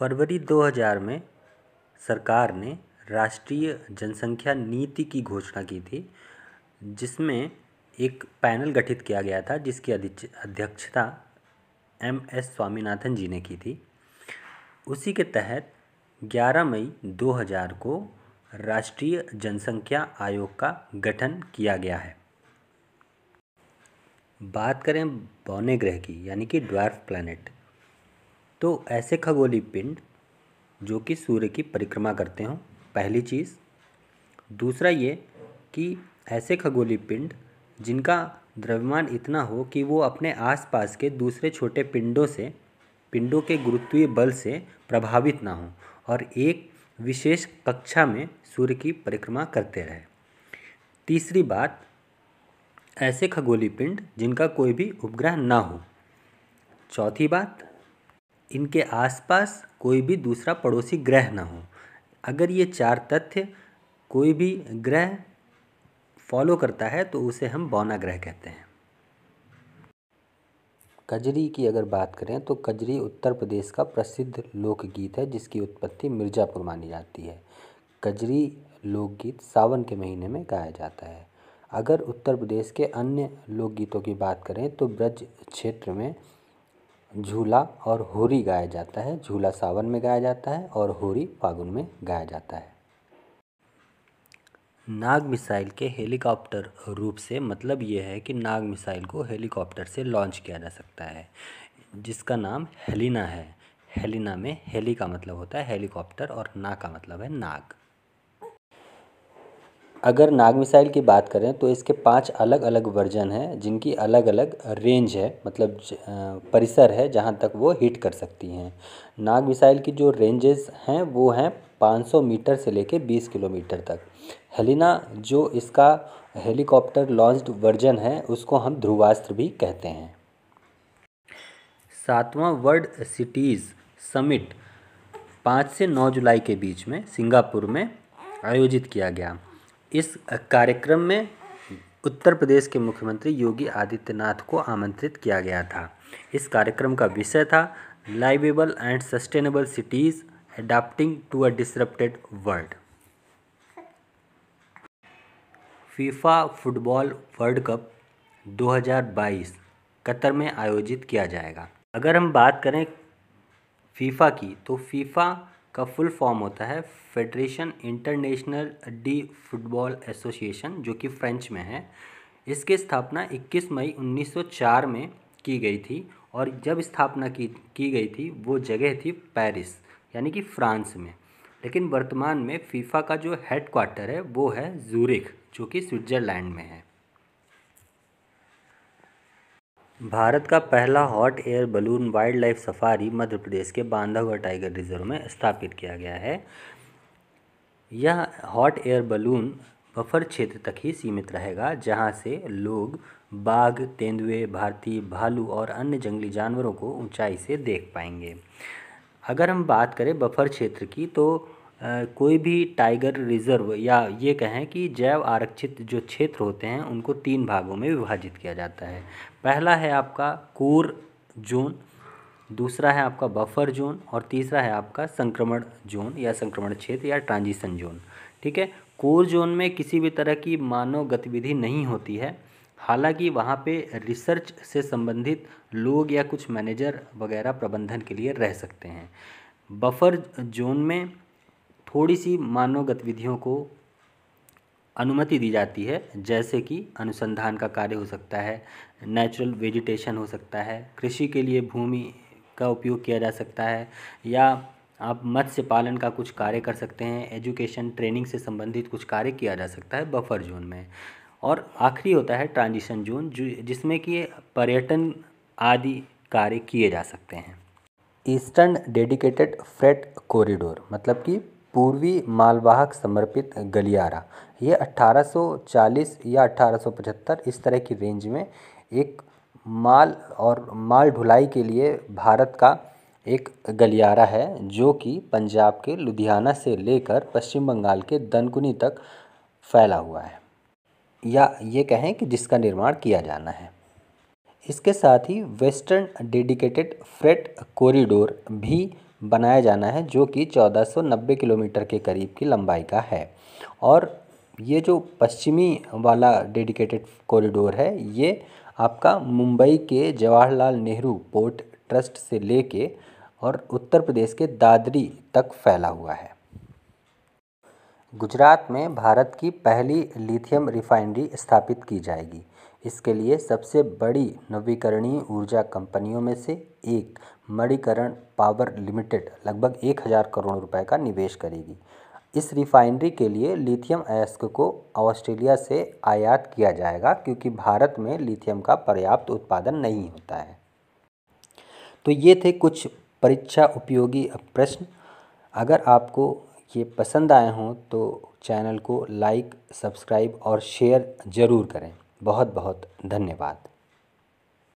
फरवरी 2000 में सरकार ने राष्ट्रीय जनसंख्या नीति की घोषणा की थी जिसमें एक पैनल गठित किया गया था जिसकी अध्यक्षता एम एस स्वामीनाथन जी ने की थी उसी के तहत 11 मई 2000 को राष्ट्रीय जनसंख्या आयोग का गठन किया गया है बात करें बौने ग्रह की यानी कि ड्वार्फ प्लैनेट तो ऐसे खगोली पिंड जो कि सूर्य की परिक्रमा करते हों पहली चीज़ दूसरा ये कि ऐसे खगोली पिंड जिनका द्रव्यमान इतना हो कि वो अपने आसपास के दूसरे छोटे पिंडों से पिंडों के गुरुत्वीय बल से प्रभावित ना हो और एक विशेष कक्षा में सूर्य की परिक्रमा करते रहे तीसरी बात ऐसे खगोली पिंड जिनका कोई भी उपग्रह ना हो चौथी बात इनके आसपास कोई भी दूसरा पड़ोसी ग्रह ना हो अगर ये चार तथ्य कोई भी ग्रह फॉलो करता है तो उसे हम बौना ग्रह कहते हैं कजरी की अगर बात करें तो कजरी उत्तर प्रदेश का प्रसिद्ध लोकगीत है जिसकी उत्पत्ति मिर्ज़ापुर मानी जाती है कजरी लोकगीत सावन के महीने में गाया जाता है अगर उत्तर प्रदेश के अन्य लोकगीतों की बात करें तो ब्रज क्षेत्र में झूला और होरी गाया जाता है झूला सावन में गाया जाता है और होरी फागुन में गाया जाता है नाग मिसाइल के हेलीकॉप्टर रूप से मतलब ये है कि नाग मिसाइल को हेलीकॉप्टर से लॉन्च किया जा सकता है जिसका नाम हेलिना है हेलिना में हेली का मतलब होता है हेलीकॉप्टर और ना का मतलब है नाग अगर नाग मिसाइल की बात करें तो इसके पाँच अलग अलग वर्जन हैं जिनकी अलग अलग रेंज है मतलब परिसर है जहाँ तक वो हिट कर सकती हैं नाग मिसाइल की जो रेंजेस हैं वो हैं 500 मीटर से लेके 20 किलोमीटर तक हेलिना जो इसका हेलीकॉप्टर लॉन्च्ड वर्जन है उसको हम ध्रुवास्त्र भी कहते हैं सातवां वर्ल्ड सिटीज़ समिट पाँच से नौ जुलाई के बीच में सिंगापुर में आयोजित किया गया इस कार्यक्रम में उत्तर प्रदेश के मुख्यमंत्री योगी आदित्यनाथ को आमंत्रित किया गया था इस कार्यक्रम का विषय था liveable and sustainable cities adapting to a disrupted world FIFA football world cup 2022 Qatar में आयोजित किया जाएगा अगर हम बात करें फीफा की तो फीफा का फुल फॉर्म होता है Federation Internationale de Football Association जो कि फ्रेंच में है इसकी स्थापना 21 मई 1904 में की गई थी और जब स्थापना की की गई थी वो जगह थी पेरिस यानी कि फ्रांस में लेकिन वर्तमान में फीफा का जो हेड क्वार्टर है वो है जूरिख जो कि स्विट्ज़रलैंड में है भारत का पहला hot air balloon wildlife safari Madhya Pradesh के बांधवगढ़ टाइगर रिजर्व में स्थापित किया गया है यह हॉट एयर बलून बफर क्षेत्र तक ही सीमित रहेगा जहां से लोग बाघ तेंदुए भारतीय भालू और अन्य जंगली जानवरों को ऊंचाई से देख पाएंगे अगर हम बात करें बफर क्षेत्र की तो कोई भी टाइगर रिज़र्व या ये कहें कि जैव आरक्षित जो क्षेत्र होते हैं उनको तीन भागों में विभाजित किया जाता है पहला है आपका कोर जोन दूसरा है आपका बफर जोन और तीसरा है आपका संक्रमण जोन या संक्रमण क्षेत्र या ट्रांजिशन जोन ठीक है कोर जोन में किसी भी तरह की मानव गतिविधि नहीं होती है हालांकि वहाँ पे रिसर्च से संबंधित लोग या कुछ मैनेजर वगैरह प्रबंधन के लिए रह सकते हैं बफर जोन में थोड़ी सी मानव गतिविधियों को अनुमति दी जाती है जैसे कि अनुसंधान का कार्य हो सकता है नेचुरल वेजिटेशन हो सकता है कृषि के लिए भूमि का उपयोग किया जा सकता है या आप मत्स्य पालन का कुछ कार्य कर सकते हैं एजुकेशन ट्रेनिंग से संबंधित कुछ कार्य किया जा सकता है बफर जोन में और आखिरी होता है ट्रांजिशन जोन जो जिसमें कि पर्यटन आदि कार्य किए जा सकते हैं ईस्टर्न डेडिकेटेड फ्रेट कॉरिडोर मतलब कि पूर्वी मालवाहक समर्पित गलियारा ये 1840 या 1875 इस तरह की रेंज में एक माल और माल ढुलाई के लिए भारत का एक गलियारा है जो कि पंजाब के लुधियाना से लेकर पश्चिम बंगाल के दनकुनी तक फैला हुआ है या ये कहें कि जिसका निर्माण किया जाना है इसके साथ ही वेस्टर्न डेडिकेटेड फ्रेट कॉरिडोर भी बनाया जाना है जो कि 1490 किलोमीटर के करीब की लंबाई का है और ये जो पश्चिमी वाला डेडिकेटेड कॉरिडोर है ये आपका मुंबई के जवाहरलाल नेहरू पोर्ट ट्रस्ट से लेके और उत्तर प्रदेश के दादरी तक फैला हुआ है गुजरात में भारत की पहली लिथियम रिफाइनरी स्थापित की जाएगी इसके लिए सबसे बड़ी नवीकरणीय ऊर्जा कंपनियों में से एक मणिकरण पावर लिमिटेड लगभग एक हज़ार करोड़ रुपए का निवेश करेगी इस रिफाइनरी के लिए लिथियम अयस्क को ऑस्ट्रेलिया से आयात किया जाएगा क्योंकि भारत में लिथियम का पर्याप्त उत्पादन नहीं होता है तो ये थे कुछ परीक्षा उपयोगी प्रश्न अगर आपको ये पसंद आए हों तो चैनल को लाइक सब्सक्राइब और शेयर ज़रूर करें बहुत बहुत धन्यवाद